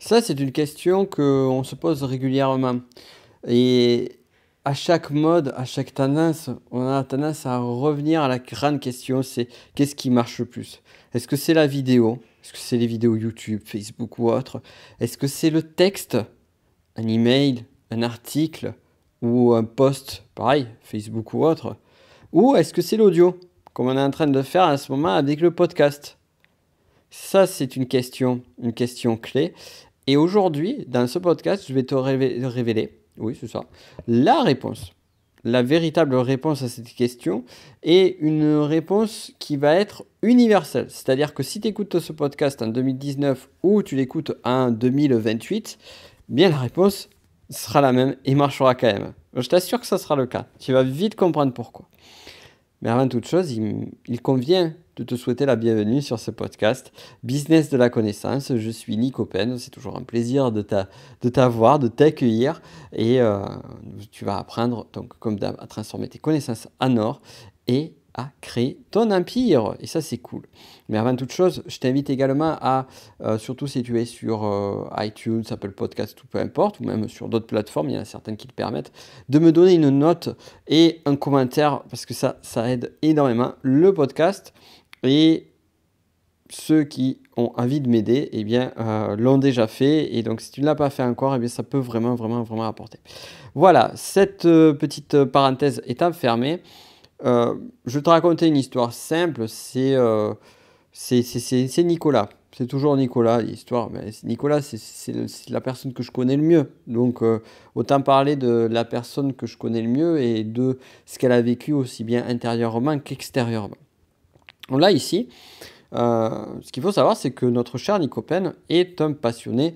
Ça, c'est une question qu'on se pose régulièrement. Et à chaque mode, à chaque tendance, on a tendance à revenir à la grande question, c'est qu'est-ce qui marche le plus Est-ce que c'est la vidéo Est-ce que c'est les vidéos YouTube, Facebook ou autre Est-ce que c'est le texte Un email Un article Ou un post Pareil, Facebook ou autre Ou est-ce que c'est l'audio Comme on est en train de faire à ce moment avec le podcast ça, c'est une question, une question clé. Et aujourd'hui, dans ce podcast, je vais te révéler, oui, c'est ça, la réponse. La véritable réponse à cette question est une réponse qui va être universelle. C'est-à-dire que si tu écoutes ce podcast en 2019 ou tu l'écoutes en 2028, bien la réponse sera la même et marchera quand même. Je t'assure que ça sera le cas. Tu vas vite comprendre pourquoi. Mais avant toute chose, il, convient de te souhaiter la bienvenue sur ce podcast Business de la connaissance. Je suis Nico Pen, c'est toujours un plaisir de, t'avoir, de t'accueillir et euh, tu vas apprendre donc comme à transformer tes connaissances en or et créer ton empire. Et ça, c'est cool. Mais avant toute chose, je t'invite également à, euh, surtout si tu es sur euh, iTunes, Apple Podcast ou peu importe, ou même sur d'autres plateformes, il y en a certaines qui te permettent, de me donner une note et un commentaire, parce que ça, ça aide énormément le podcast. Et ceux qui ont envie de m'aider, eh bien, euh, l'ont déjà fait. Et donc, si tu ne l'as pas fait encore, eh bien, ça peut vraiment, vraiment, vraiment apporter. Voilà, cette petite parenthèse est fermée. Euh, je vais te raconter une histoire simple, c'est euh, Nicolas. C'est toujours Nicolas, l'histoire. Mais Nicolas, c'est la personne que je connais le mieux. Donc, euh, autant parler de la personne que je connais le mieux et de ce qu'elle a vécu aussi bien intérieurement qu'extérieurement. Là, ici, ce qu'il faut savoir, c'est que notre cher Nicopen est un passionné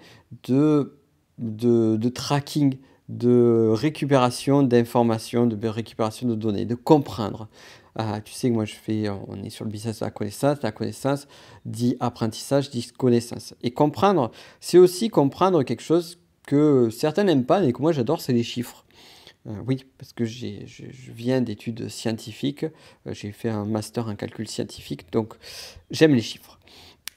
de, de, de tracking, de récupération d'informations, de récupération de données, de comprendre. Ah, tu sais que moi je fais, on est sur le business de la connaissance, la connaissance dit apprentissage, dit connaissance. Et comprendre, c'est aussi comprendre quelque chose que certains n'aiment pas mais que moi j'adore, c'est les chiffres. Euh, oui, parce que je, viens d'études scientifiques, euh, j'ai fait un master en calcul scientifique, donc j'aime les chiffres.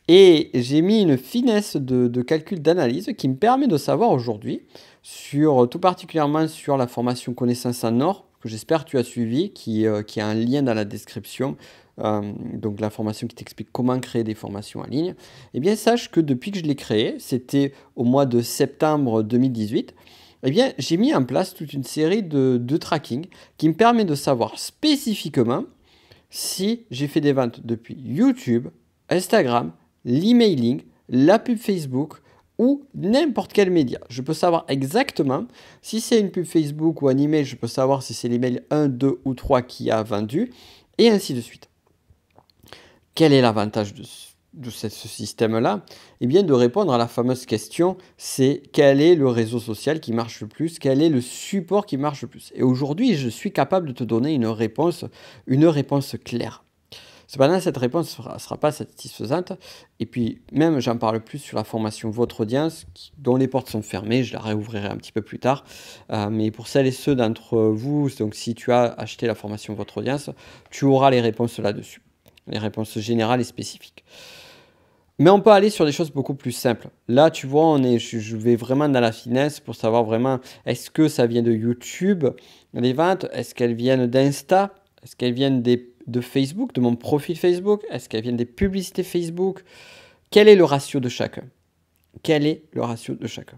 Et j'ai mis une finesse de, calcul d'analyse qui me permet de savoir aujourd'hui, sur, euh, tout particulièrement sur la formation Connaissance en Or, que j'espère tu as suivi, euh, qui, a un lien dans la description, euh, donc la formation qui t'explique comment créer des formations en ligne, eh bien sache que depuis que je l'ai créé, c'était au mois de septembre 2018, eh bien j'ai mis en place toute une série de tracking qui me permet de savoir spécifiquement si j'ai fait des ventes depuis YouTube, Instagram, l'emailing, la pub Facebook ou n'importe quel média. Je peux savoir exactement si c'est une pub Facebook ou un email, je peux savoir si c'est l'email 1, 2 ou 3 qui a vendu, et ainsi de suite. Quel est l'avantage de, ce, système-là Eh bien de répondre à la fameuse question, c'est quel est le réseau social qui marche le plus, quel est le support qui marche le plus. Et aujourd'hui, je suis capable de te donner une réponse, une réponse claire. Cependant, cette réponse ne sera, pas satisfaisante. Et puis, même, j'en parle plus sur la formation Votre audience, dont les portes sont fermées. Je la réouvrirai un petit peu plus tard. Euh, mais pour celles et ceux d'entre vous, donc si tu as acheté la formation Votre audience, tu auras les réponses là-dessus, les réponses générales et spécifiques. Mais on peut aller sur des choses beaucoup plus simples. Là, tu vois, on est, je vais vraiment dans la finesse pour savoir vraiment est-ce que ça vient de YouTube, les ventes, est-ce qu'elles viennent d'Insta, est-ce qu'elles viennent des de Facebook, de mon profil Facebook Est-ce qu'elles viennent des publicités Facebook Quel est le ratio de chacun Quel est le ratio de chacun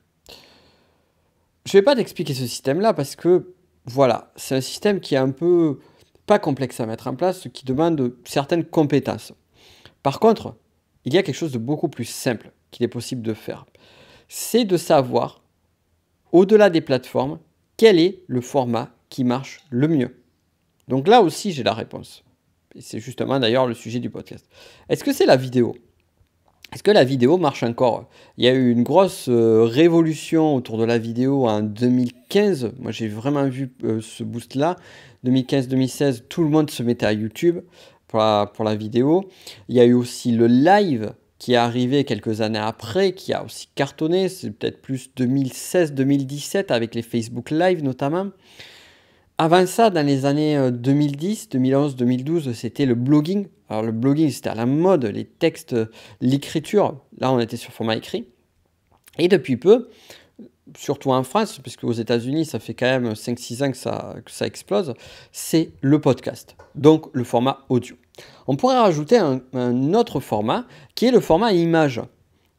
Je ne vais pas t'expliquer ce système-là parce que, voilà, c'est un système qui est un peu pas complexe à mettre en place, qui demande certaines compétences. Par contre, il y a quelque chose de beaucoup plus simple qu'il est possible de faire. C'est de savoir, au-delà des plateformes, quel est le format qui marche le mieux. Donc là aussi, j'ai la réponse c'est justement d'ailleurs le sujet du podcast. Est-ce que c'est la vidéo Est-ce que la vidéo marche encore Il y a eu une grosse euh, révolution autour de la vidéo en 2015. Moi, j'ai vraiment vu euh, ce boost-là. 2015-2016, tout le monde se mettait à YouTube pour la, pour la vidéo. Il y a eu aussi le live qui est arrivé quelques années après, qui a aussi cartonné. C'est peut-être plus 2016-2017 avec les Facebook Live notamment. Avant ça, dans les années 2010, 2011, 2012, c'était le blogging. Alors le blogging, c'était à la mode, les textes, euh, l'écriture. Là, on était sur format écrit. Et depuis peu, surtout en France, puisque aux États-Unis, ça fait quand même 5-6 ans que ça, explose, c'est le podcast, donc le format audio. On pourrait rajouter un, autre format qui est le format image,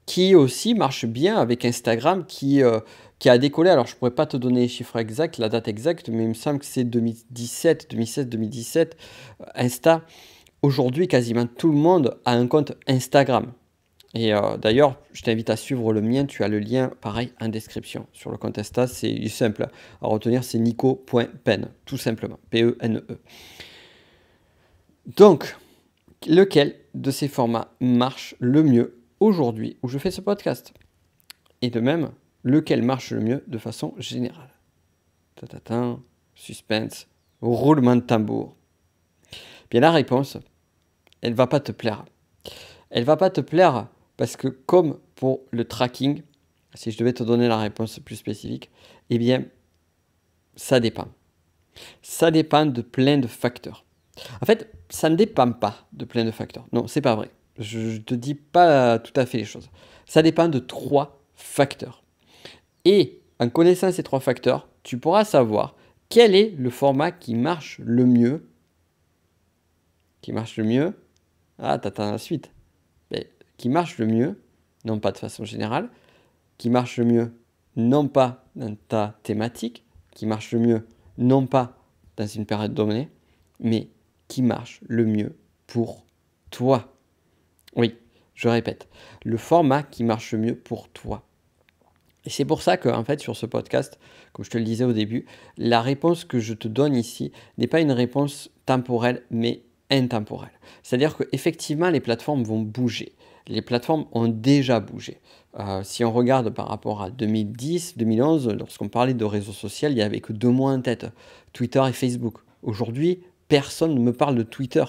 qui aussi marche bien avec Instagram, qui euh, qui a décollé. Alors, je pourrais pas te donner les chiffres exacts, la date exacte, mais il me semble que c'est 2017, 2016, 2017. Insta, aujourd'hui, quasiment tout le monde a un compte Instagram. Et euh, d'ailleurs, je t'invite à suivre le mien. Tu as le lien, pareil, en description. Sur le compte Insta, c'est simple à retenir, c'est nico.pen, tout simplement. p e n -E. Donc, lequel de ces formats marche le mieux aujourd'hui où je fais ce podcast Et de même, lequel marche le mieux de façon générale. Tatatin, suspense, roulement de tambour. Bien la réponse, elle ne va pas te plaire. Elle ne va pas te plaire parce que comme pour le tracking, si je devais te donner la réponse plus spécifique, eh bien, ça dépend. Ça dépend de plein de facteurs. En fait, ça ne dépend pas de plein de facteurs. Non, c'est pas vrai. Je ne te dis pas tout à fait les choses. Ça dépend de trois facteurs. Et en connaissant ces trois facteurs, tu pourras savoir quel est le format qui marche le mieux. Qui marche le mieux Ah, t'attends la suite. Mais ben, qui marche le mieux, non pas de façon générale, qui marche le mieux, non pas dans ta thématique, qui marche le mieux, non pas dans une période donnée, mais qui marche le mieux pour toi. Oui, je répète, le format qui marche le mieux pour toi. Et c'est pour ça que, en fait, sur ce podcast, comme je te le disais au début, la réponse que je te donne ici n'est pas une réponse temporelle, mais intemporelle. C'est-à-dire qu'effectivement, les plateformes vont bouger. Les plateformes ont déjà bougé. Euh, si on regarde par rapport à 2010, 2011, lorsqu'on parlait de réseaux sociaux, il n'y avait que deux mots en tête, Twitter et Facebook. Aujourd'hui, personne ne me parle de Twitter.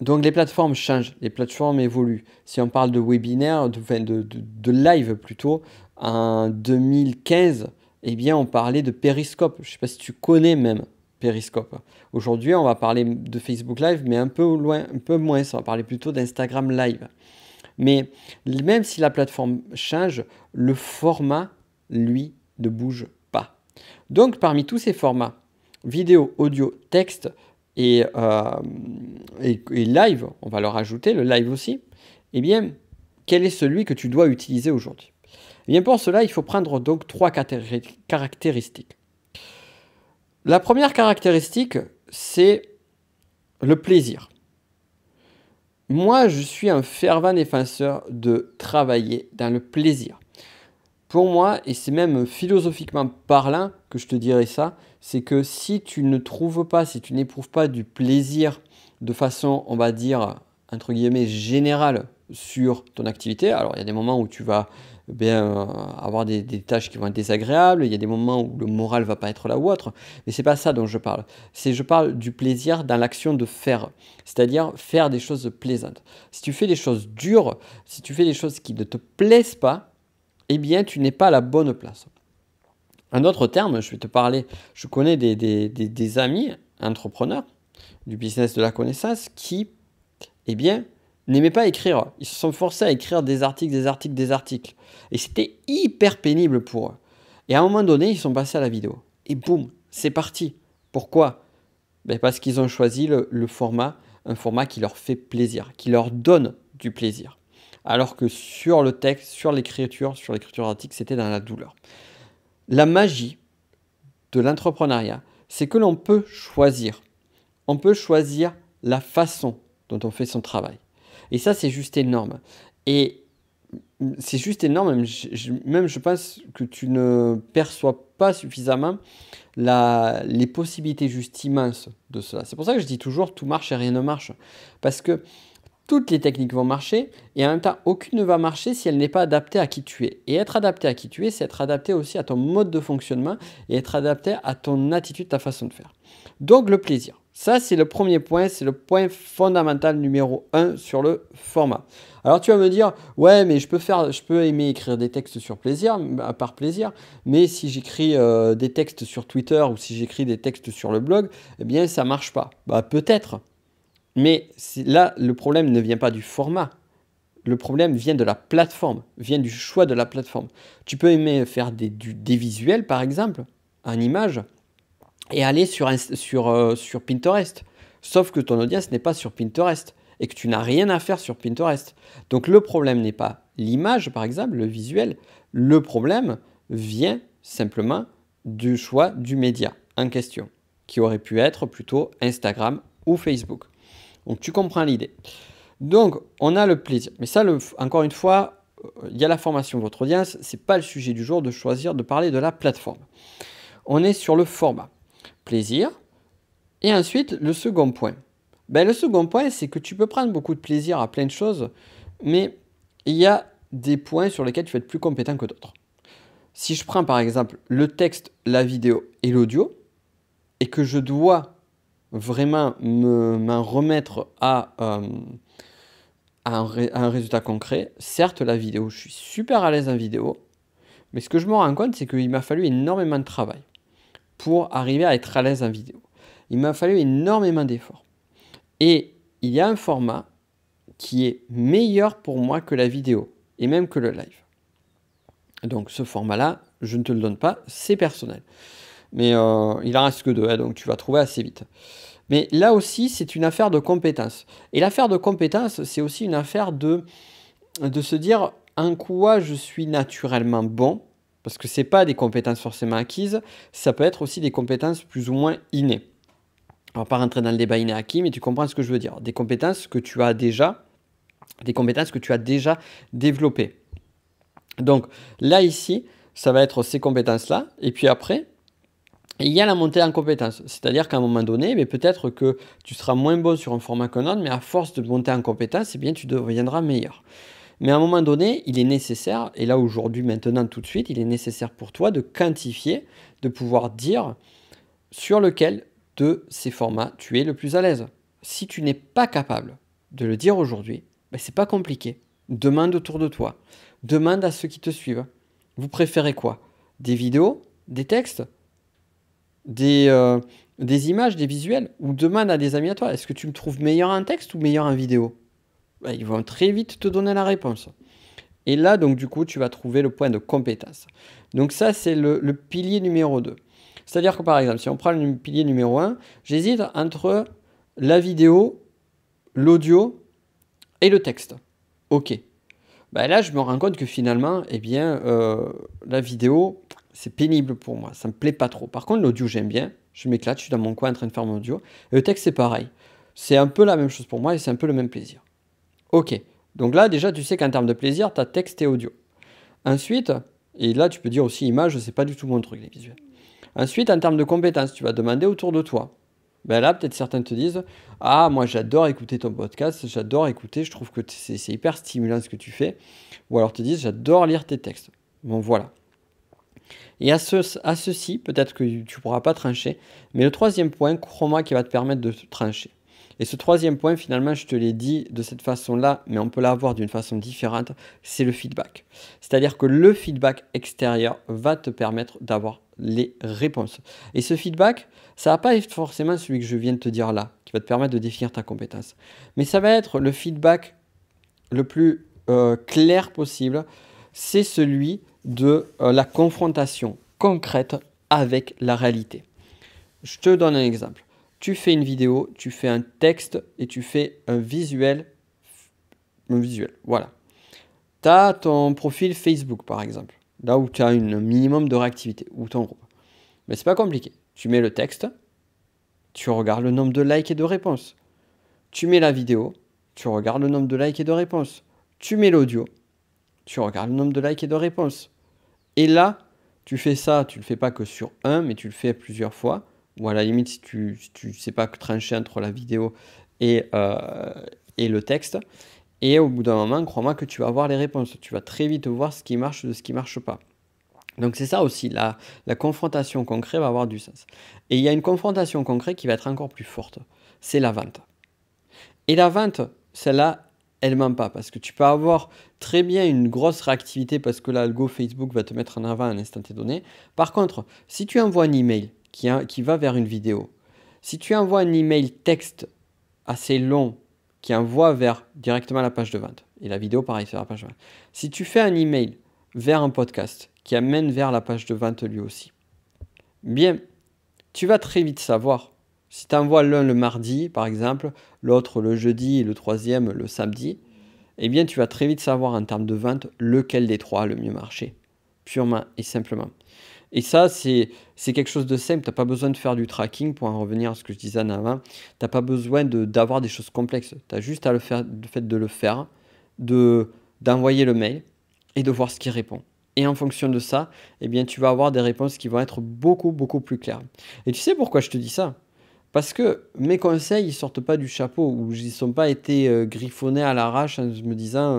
Donc les plateformes changent, les plateformes évoluent. Si on parle de webinaire, de, de, live plutôt, en 2015, eh bien on parlait de Periscope. Je ne sais pas si tu connais même Periscope. Aujourd'hui, on va parler de Facebook Live, mais un peu, loin, un peu moins. On va parler plutôt d'Instagram Live. Mais même si la plateforme change, le format, lui, ne bouge pas. Donc parmi tous ces formats, vidéo, audio, texte, euh, et, live, on va leur ajouter le live aussi, eh bien, quel est celui que tu dois utiliser aujourd'hui Eh bien, pour cela, il faut prendre donc trois caractéristiques. La première caractéristique, c'est le plaisir. Moi, je suis un fervent défenseur de travailler dans le plaisir. Pour moi, et c'est même philosophiquement parlant que je te dirais ça, c'est que si tu ne trouves pas, si tu n'éprouves pas du plaisir de façon, on va dire, entre guillemets, générale sur ton activité, alors il y a des moments où tu vas eh bien, euh, avoir des, des, tâches qui vont être désagréables, il y a des moments où le moral va pas être là ou autre, mais c'est pas ça dont je parle. C'est je parle du plaisir dans l'action de faire, c'est-à-dire faire des choses plaisantes. Si tu fais des choses dures, si tu fais des choses qui ne te plaisent pas, eh bien, tu n'es pas à la bonne place. Un autre terme, je vais te parler, je connais des, amis entrepreneurs du business de la connaissance qui, eh bien, n'aimaient pas écrire. Ils se sont forcés à écrire des articles, des articles, des articles. Et c'était hyper pénible pour eux. Et à un moment donné, ils sont passés à la vidéo. Et boum, c'est parti. Pourquoi ben, Parce qu'ils ont choisi le format, un format qui leur fait plaisir, qui leur donne du plaisir alors que sur le texte, sur l'écriture, sur l'écriture artistique, c'était dans la douleur. La magie de l'entrepreneuriat, c'est que l'on peut choisir. On peut choisir la façon dont on fait son travail. Et ça, c'est juste énorme. Et c'est juste énorme, même je, pense que tu ne perçois pas suffisamment les possibilités juste immenses de cela. C'est pour ça que je dis toujours tout marche et rien ne marche. Parce que toutes les techniques vont marcher et en même temps aucune ne va marcher si elle n'est pas adaptée à qui tu es. Et être adapté à qui tu es, c'est être adapté aussi à ton mode de fonctionnement et être adapté à ton attitude, ta façon de faire. Donc le plaisir. Ça, c'est le premier point, c'est le point fondamental numéro 1 sur le format. Alors tu vas me dire, ouais, mais je peux faire, je peux aimer écrire des textes sur plaisir, à bah, part plaisir, mais si j'écris euh, des textes sur Twitter ou si j'écris des textes sur le blog, eh bien ça marche pas. Bah peut-être, mais là, le problème ne vient pas du format. Le problème vient de la plateforme, vient du choix de la plateforme. Tu peux aimer faire des, visuels, par exemple, en image, et aller euh, sur Pinterest. Sauf que ton audience n'est pas sur Pinterest et que tu n'as rien à faire sur Pinterest. Donc le problème n'est pas l'image, par exemple, le visuel. Le problème vient simplement du choix du média en question, qui aurait pu être plutôt Instagram ou Facebook. Donc tu comprends l'idée. Donc on a le plaisir. Mais ça, le, encore une fois, euh, il y a la formation de votre audience, Ce n'est pas le sujet du jour de choisir de parler de la plateforme. On est sur le format. Plaisir. Et ensuite, le second point. Ben, le second point, c'est que tu peux prendre beaucoup de plaisir à plein de choses, mais il y a des points sur lesquels tu vas être plus compétent que d'autres. Si je prends par exemple le texte, la vidéo et l'audio, et que je dois vraiment m'en remettre à, euh, un à, un résultat concret, certes la vidéo, je suis super à l'aise en vidéo, mais ce que je me rends compte, c'est qu'il m'a fallu énormément de travail pour arriver à être à l'aise en vidéo. Il m'a fallu énormément d'efforts. Et il y a un format qui est meilleur pour moi que la vidéo et même que le live. Donc ce format-là, je ne te le donne pas, c'est personnel mais euh, il en reste que deux, hein, donc tu vas trouver assez vite. Mais là aussi, c'est une affaire de compétence. Et l'affaire de compétence, c'est aussi une affaire de, de se dire en quoi je suis naturellement bon, parce que ce n'est pas des compétences forcément acquises, ça peut être aussi des compétences plus ou moins innées. Alors, pas rentrer dans le débat inné acquis, mais tu comprends ce que je veux dire. Des compétences que tu as déjà, des compétences que tu as déjà développées. Donc là, ici, ça va être ces compétences-là. Et puis après, il y a la montée en compétence. C'est-à-dire qu'à un moment donné, mais peut-être que tu seras moins bon sur un format qu'un autre, mais à force de monter en compétence, eh bien, tu deviendras meilleur. Mais à un moment donné, il est nécessaire, et là aujourd'hui, maintenant, tout de suite, il est nécessaire pour toi de quantifier, de pouvoir dire sur lequel de ces formats tu es le plus à l'aise. Si tu n'es pas capable de le dire aujourd'hui, ben, ce n'est pas compliqué. Demande autour de toi. Demande à ceux qui te suivent. Vous préférez quoi Des vidéos Des textes des, euh, des images, des visuels, ou demande à des amis à toi, est-ce que tu me trouves meilleur un texte ou meilleur en vidéo bah, Ils vont très vite te donner la réponse. Et là, donc du coup, tu vas trouver le point de compétence. Donc ça, c'est le, pilier numéro 2. C'est-à-dire que par exemple, si on prend le pilier numéro 1, j'hésite entre la vidéo, l'audio et le texte. Ok. Bah, là, je me rends compte que finalement, eh bien, euh, la vidéo, c'est pénible pour moi, ça me plaît pas trop. Par contre, l'audio, j'aime bien, je m'éclate, je suis dans mon coin en train de faire mon audio. Et le texte, c'est pareil. C'est un peu la même chose pour moi et c'est un peu le même plaisir. Ok, donc là, déjà, tu sais qu'en termes de plaisir, tu as texte et audio. Ensuite, et là, tu peux dire aussi image, je sais pas du tout mon truc, les visuels. Ensuite, en termes de compétences, tu vas demander autour de toi. Ben là, peut-être certains te disent Ah, moi j'adore écouter ton podcast, j'adore écouter, je trouve que c'est hyper stimulant ce que tu fais. Ou alors te disent J'adore lire tes textes. Bon, voilà. Et à, ce, ceci, peut-être que tu pourras pas trancher, mais le troisième point, crois-moi, qui va te permettre de trancher. Et ce troisième point, finalement, je te l'ai dit de cette façon-là, mais on peut l'avoir d'une façon différente, c'est le feedback. C'est-à-dire que le feedback extérieur va te permettre d'avoir les réponses. Et ce feedback, ça va pas être forcément celui que je viens de te dire là, qui va te permettre de définir ta compétence. Mais ça va être le feedback le plus euh, clair possible. C'est celui de euh, la confrontation concrète avec la réalité. Je te donne un exemple. Tu fais une vidéo, tu fais un texte et tu fais un visuel. Un visuel, voilà. Tu as ton profil Facebook, par exemple, là où tu as un minimum de réactivité, ou ton groupe. Mais c'est pas compliqué. Tu mets le texte, tu regardes le nombre de likes et de réponses. Tu mets la vidéo, tu regardes le nombre de likes et de réponses. Tu mets l'audio, tu regardes le nombre de likes et de réponses. Et là, tu fais ça, tu le fais pas que sur un, mais tu le fais plusieurs fois. Ou à la limite, si tu ne tu sais pas trancher entre la vidéo et, euh, et le texte. Et au bout d'un moment, crois-moi que tu vas voir les réponses. Tu vas très vite voir ce qui marche de ce qui marche pas. Donc c'est ça aussi, la, la, confrontation concrète va avoir du sens. Et il y a une confrontation concrète qui va être encore plus forte. C'est la vente. Et la vente, celle-là, elle ment pas. Parce que tu peux avoir très bien une grosse réactivité parce que l'algo Facebook va te mettre en avant à un instant donné. Par contre, si tu envoies un email qui, qui va vers une vidéo, si tu envoies un email texte assez long qui envoie vers directement la page de vente, et la vidéo pareil sur la page de vente, si tu fais un email vers un podcast qui amène vers la page de vente lui aussi, bien, tu vas très vite savoir si tu envoies l'un le mardi, par exemple, l'autre le jeudi et le troisième le samedi, eh bien, tu vas très vite savoir en termes de vente lequel des trois a le mieux marché, purement et simplement. Et ça, c'est quelque chose de simple. Tu n'as pas besoin de faire du tracking pour en revenir à ce que je disais en avant. Tu n'as pas besoin d'avoir des choses complexes. Tu as juste à le faire, fait de le faire, d'envoyer le mail et de voir ce qui répond. Et en fonction de ça, eh bien, tu vas avoir des réponses qui vont être beaucoup, beaucoup plus claires. Et tu sais pourquoi je te dis ça parce que mes conseils, ils sortent pas du chapeau, ou ils ne sont pas été euh, griffonnés à l'arrache en me disant euh,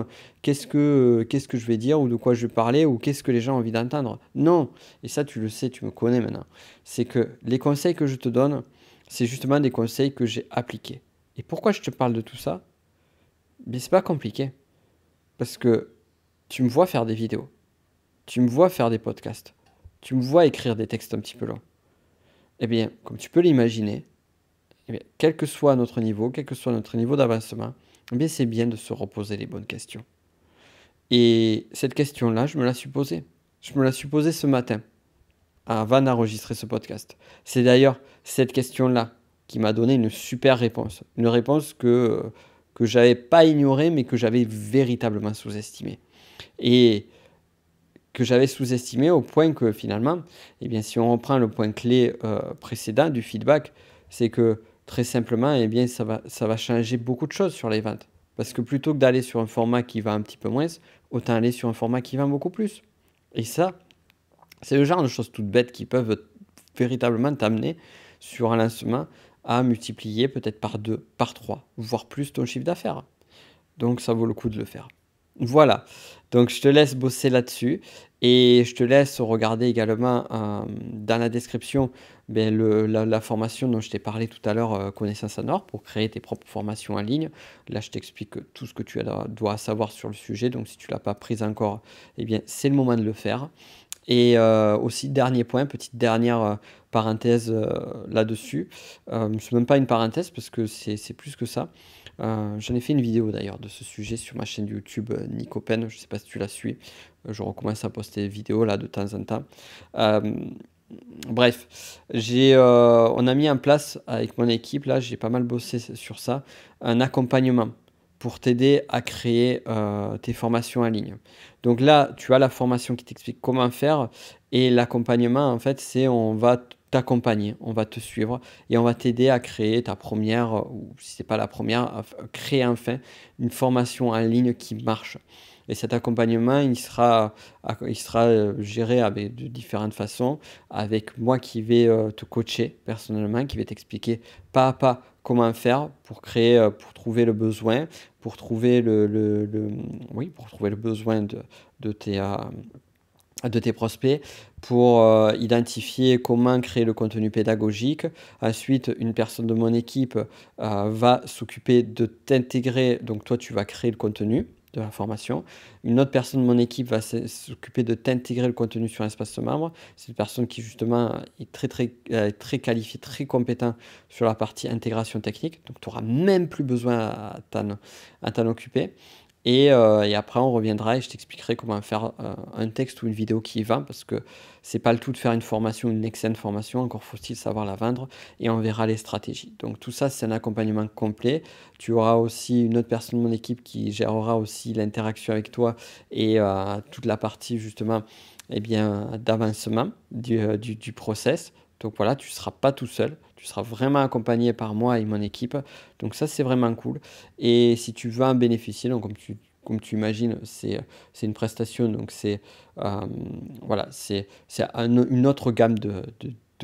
euh, qu'est-ce que, je vais dire, ou de quoi je vais parler, ou qu'est-ce que les gens ont envie d'entendre. Non, et ça tu le sais, tu me connais maintenant. C'est que les conseils que je te donne, c'est justement des conseils que j'ai appliqués. Et pourquoi je te parle de tout ça Mais c'est pas compliqué. Parce que tu me vois faire des vidéos, tu me vois faire des podcasts, tu me vois écrire des textes un petit peu longs. Eh bien, comme tu peux l'imaginer, eh quel que soit notre niveau, quel que soit notre niveau d'avancement, eh c'est bien de se reposer les bonnes questions. Et cette question-là, je me la suis Je me la suis ce matin, avant d'enregistrer ce podcast. C'est d'ailleurs cette question-là qui m'a donné une super réponse. Une réponse que, que j'avais pas ignorée, mais que j'avais véritablement sous-estimée. Et que j'avais sous-estimée au point que finalement, eh bien, si on reprend le point clé euh, précédent du feedback, c'est que très simplement, eh bien, ça va, ça va changer beaucoup de choses sur les ventes. Parce que plutôt que d'aller sur un format qui va un petit peu moins, autant aller sur un format qui va beaucoup plus. Et ça, c'est le genre de choses toutes bêtes qui peuvent véritablement t'amener sur un lancement à multiplier peut-être par deux, par trois, voire plus ton chiffre d'affaires. Donc ça vaut le coup de le faire. Voilà, donc je te laisse bosser là-dessus et je te laisse regarder également euh, dans la description ben, la, formation dont je t'ai parlé tout à l'heure, euh, Connaissance en or, pour créer tes propres formations en ligne. Là, je t'explique tout ce que tu dois savoir sur le sujet. Donc, si tu ne l'as pas prise encore, eh bien, c'est le moment de le faire. Et euh, aussi, dernier point, petite dernière euh, parenthèse euh, là-dessus. Euh, n'est même pas une parenthèse parce que c'est plus que ça. J'en ai fait une vidéo d'ailleurs de ce sujet sur ma chaîne YouTube Nicopen. Je ne sais pas si tu la suis. Je recommence à poster des vidéos là de temps en temps. Bref, on a mis en place avec mon équipe, là j'ai pas mal bossé sur ça, un accompagnement pour t'aider à créer euh, tes formations en ligne. Donc là, tu as la formation qui t'explique comment faire et l'accompagnement, en fait, c'est on va t'accompagner, on va te suivre et on va t'aider à créer ta première, euh, ou si ce n'est pas la première, à créer enfin une formation en ligne qui marche. Et cet accompagnement, il sera, il sera euh, géré avec, ben, de différentes façons, avec moi qui vais te coacher personnellement, qui vais t'expliquer pas à pas comment faire pour créer, euh, pour trouver le besoin, pour trouver le, oui, pour trouver le besoin de, de tes euh, de tes prospects pour euh, identifier comment créer le contenu pédagogique. Ensuite, une personne de mon équipe va s'occuper de t'intégrer. Donc toi, tu vas créer le contenu de la formation. Une autre personne de mon équipe va s'occuper de t'intégrer le contenu sur l'espace membre. C'est une personne qui justement est très, très, euh, très qualifiée, très compétente sur la partie intégration technique. Donc tu n'auras même plus besoin à t'en occuper. Euh, et, après, on reviendra et je t'expliquerai comment faire euh, un texte ou une vidéo qui y va, parce que c'est pas le tout de faire une formation, une excellente formation, encore faut-il savoir la vendre, et on verra les stratégies. Donc tout ça, c'est un accompagnement complet. Tu auras aussi une autre personne de mon équipe qui gérera aussi l'interaction avec toi et euh, toute la partie justement eh d'avancement du, du, du process donc voilà, tu ne seras pas tout seul, tu seras vraiment accompagné par moi et mon équipe. Donc ça, c'est vraiment cool. Et si tu veux en bénéficier, donc comme tu, comme tu imagines, c'est une prestation, donc c'est euh, voilà, c'est une autre gamme de,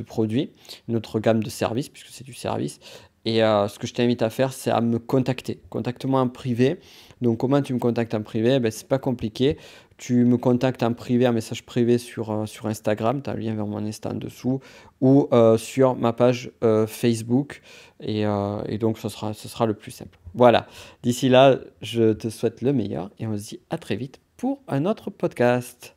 produits, une autre gamme de services, puisque c'est du service. Et euh, ce que je t'invite à faire, c'est à me contacter. Contacte-moi en privé. Donc comment tu me contactes en privé eh ben, C'est pas compliqué tu me contactes en privé, un message privé sur, euh, Instagram, tu as le lien vers mon Insta en dessous, ou euh, sur ma page euh, Facebook. Et, donc, ce sera, ce sera le plus simple. Voilà. D'ici là, je te souhaite le meilleur et on se dit à très vite pour un autre podcast.